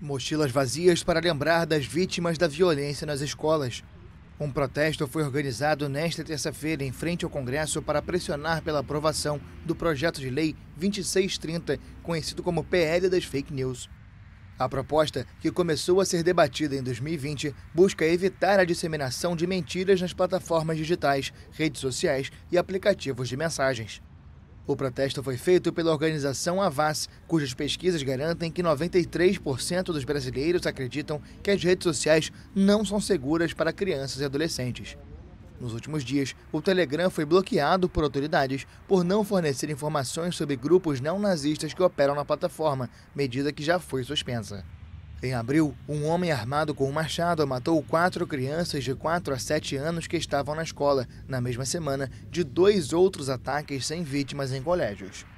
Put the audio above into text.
Mochilas vazias para lembrar das vítimas da violência nas escolas. Um protesto foi organizado nesta terça-feira em frente ao Congresso para pressionar pela aprovação do projeto de lei 2630, conhecido como PL das Fake News. A proposta, que começou a ser debatida em 2020, busca evitar a disseminação de mentiras nas plataformas digitais, redes sociais e aplicativos de mensagens. O protesto foi feito pela organização Avas, cujas pesquisas garantem que 93% dos brasileiros acreditam que as redes sociais não são seguras para crianças e adolescentes. Nos últimos dias, o Telegram foi bloqueado por autoridades por não fornecer informações sobre grupos não nazistas que operam na plataforma, medida que já foi suspensa. Em abril, um homem armado com um machado matou quatro crianças de 4 a 7 anos que estavam na escola, na mesma semana de dois outros ataques sem vítimas em colégios.